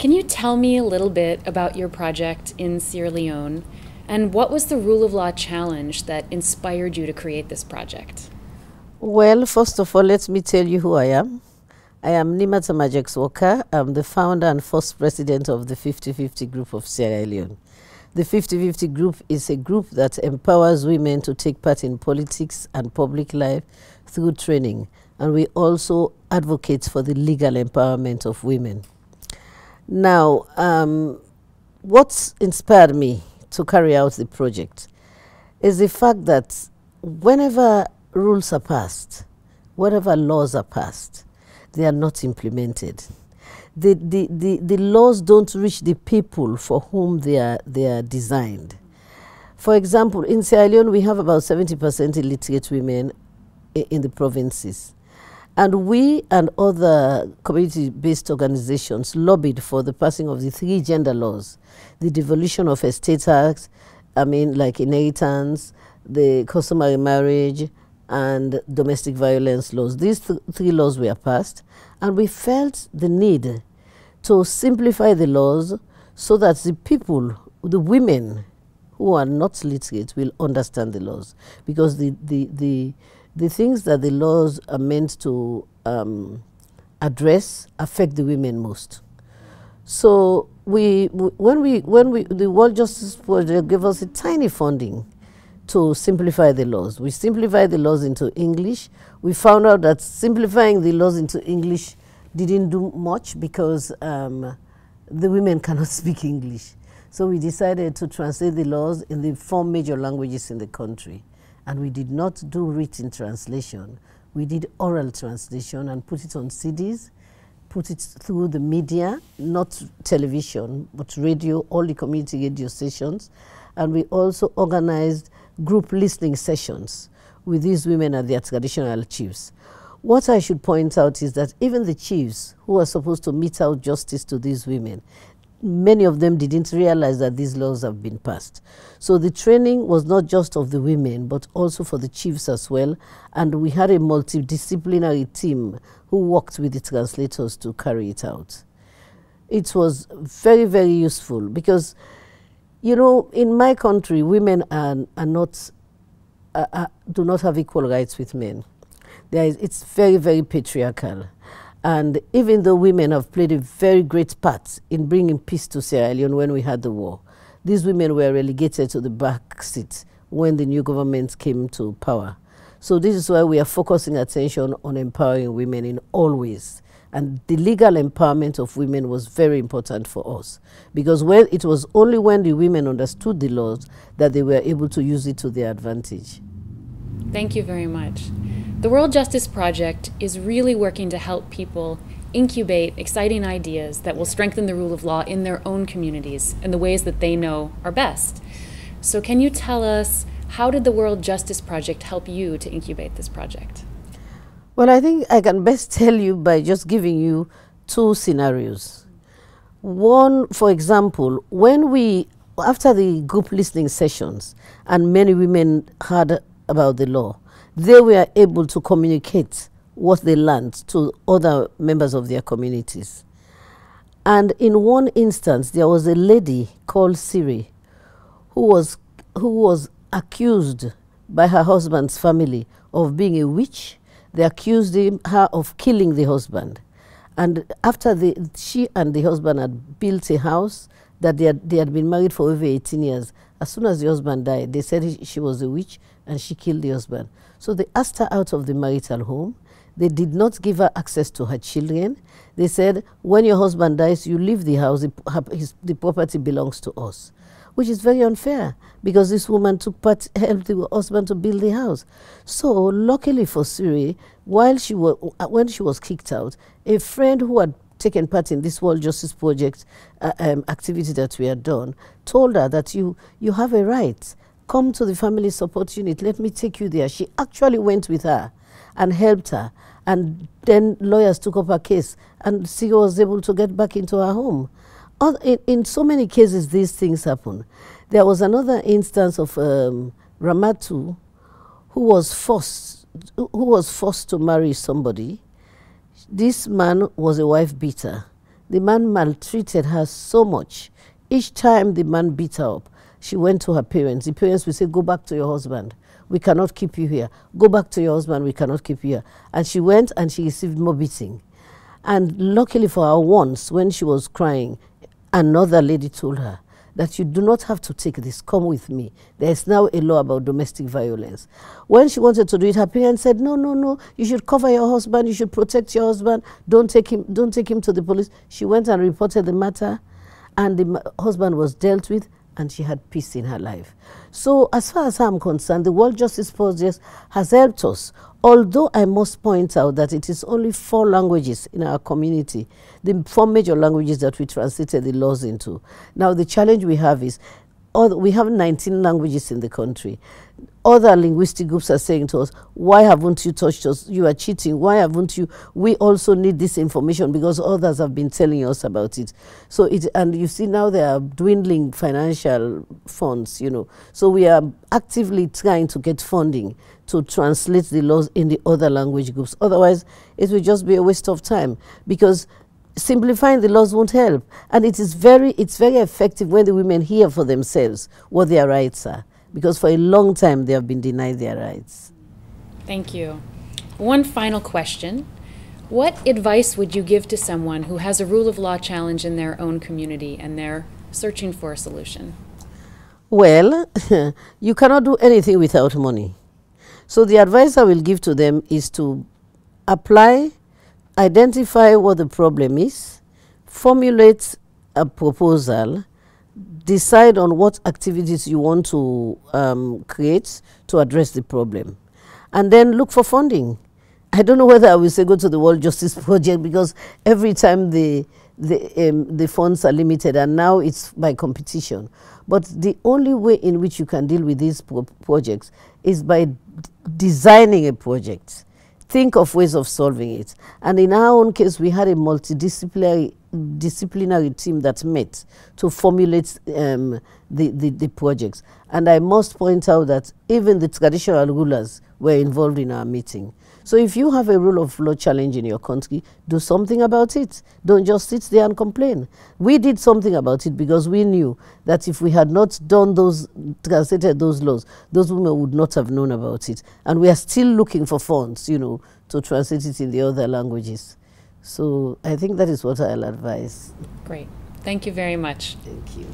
Can you tell me a little bit about your project in Sierra Leone and what was the rule of law challenge that inspired you to create this project? Well, first of all, let me tell you who I am. I am Nimata Majex Walker. I'm the founder and first president of the 50-50 Group of Sierra Leone. The 50-50 Group is a group that empowers women to take part in politics and public life through training. And we also advocate for the legal empowerment of women. Now, um, what inspired me to carry out the project is the fact that whenever rules are passed, whatever laws are passed, they are not implemented. The, the, the, the laws don't reach the people for whom they are, they are designed. For example, in Sierra Leone, we have about 70% illiterate women in the provinces. And we and other community based organizations lobbied for the passing of the three gender laws the devolution of estate acts, I mean, like inheritance, the customary marriage, and domestic violence laws. These th three laws were passed, and we felt the need to simplify the laws so that the people, the women who are not literate, will understand the laws. Because the, the, the the things that the laws are meant to um, address affect the women most. So we, when we, when we, the World Justice Project gave us a tiny funding to simplify the laws. We simplified the laws into English. We found out that simplifying the laws into English didn't do much because um, the women cannot speak English. So we decided to translate the laws in the four major languages in the country and we did not do written translation. We did oral translation and put it on CDs, put it through the media, not television, but radio, all the community radio stations. And we also organized group listening sessions with these women and their traditional chiefs. What I should point out is that even the chiefs who are supposed to mete out justice to these women, many of them didn't realize that these laws have been passed. So the training was not just of the women, but also for the chiefs as well. And we had a multidisciplinary team who worked with the translators to carry it out. It was very, very useful because, you know, in my country, women are, are not, uh, uh, do not have equal rights with men. There is it's very, very patriarchal. And even though women have played a very great part in bringing peace to Sierra Leone when we had the war, these women were relegated to the back seat when the new government came to power. So this is why we are focusing attention on empowering women in all ways. And the legal empowerment of women was very important for us because when it was only when the women understood the laws that they were able to use it to their advantage. Thank you very much. The World Justice Project is really working to help people incubate exciting ideas that will strengthen the rule of law in their own communities in the ways that they know are best. So, can you tell us how did the World Justice Project help you to incubate this project? Well, I think I can best tell you by just giving you two scenarios. One, for example, when we, after the group listening sessions, and many women heard about the law, they were able to communicate what they learned to other members of their communities. And in one instance, there was a lady called Siri who was, who was accused by her husband's family of being a witch. They accused him, her of killing the husband. And after the, she and the husband had built a house that they had, they had been married for over 18 years, as soon as the husband died, they said he, she was a witch and she killed the husband. So they asked her out of the marital home. They did not give her access to her children. They said, when your husband dies, you leave the house, the, property belongs to us, which is very unfair because this woman took part, helped the husband to build the house. So luckily for Siri, while she was, uh, when she was kicked out, a friend who had taken part in this World Justice Project uh, um, activity that we had done told her that you, you have a right Come to the family support unit. Let me take you there. She actually went with her and helped her. And then lawyers took up her case, and she was able to get back into her home. In, in so many cases, these things happen. There was another instance of um, Ramatu who was forced who was forced to marry somebody. This man was a wife beater. The man maltreated her so much. Each time the man beat her up, she went to her parents. The parents would say, Go back to your husband. We cannot keep you here. Go back to your husband. We cannot keep you here. And she went and she received more beating. And luckily for her, once when she was crying, another lady told her that you do not have to take this. Come with me. There is now a law about domestic violence. When she wanted to do it, her parents said, "No, no, no. You should cover your husband. You should protect your husband. Don't take him. Don't take him to the police." She went and reported the matter, and the husband was dealt with and she had peace in her life. So, as far as I'm concerned, the World Justice Project has helped us. Although I must point out that it is only four languages in our community, the four major languages that we translated the laws into. Now, the challenge we have is other, we have 19 languages in the country. Other linguistic groups are saying to us, why haven't you touched us? You are cheating. Why haven't you? We also need this information because others have been telling us about it. So it, and you see now they are dwindling financial funds, you know. So we are actively trying to get funding to translate the laws in the other language groups. Otherwise, it will just be a waste of time because simplifying the laws won't help. And it is very, it's very effective when the women hear for themselves what their rights are, because for a long time they have been denied their rights. Thank you. One final question. What advice would you give to someone who has a rule of law challenge in their own community and they're searching for a solution? Well, you cannot do anything without money. So the advice I will give to them is to apply identify what the problem is, formulate a proposal, decide on what activities you want to um, create to address the problem, and then look for funding. I don't know whether I will say go to the World Justice Project because every time the the, um, the funds are limited and now it's by competition. But the only way in which you can deal with these pro projects is by designing a project think of ways of solving it. And in our own case, we had a multidisciplinary disciplinary team that met to formulate um, the, the, the projects. And I must point out that even the traditional rulers were involved in our meeting. So if you have a rule of law challenge in your country, do something about it. Don't just sit there and complain. We did something about it because we knew that if we had not done those, translated those laws, those women would not have known about it. And we are still looking for funds, you know, to translate it in the other languages. So I think that is what I'll advise. Great. Thank you very much. Thank you.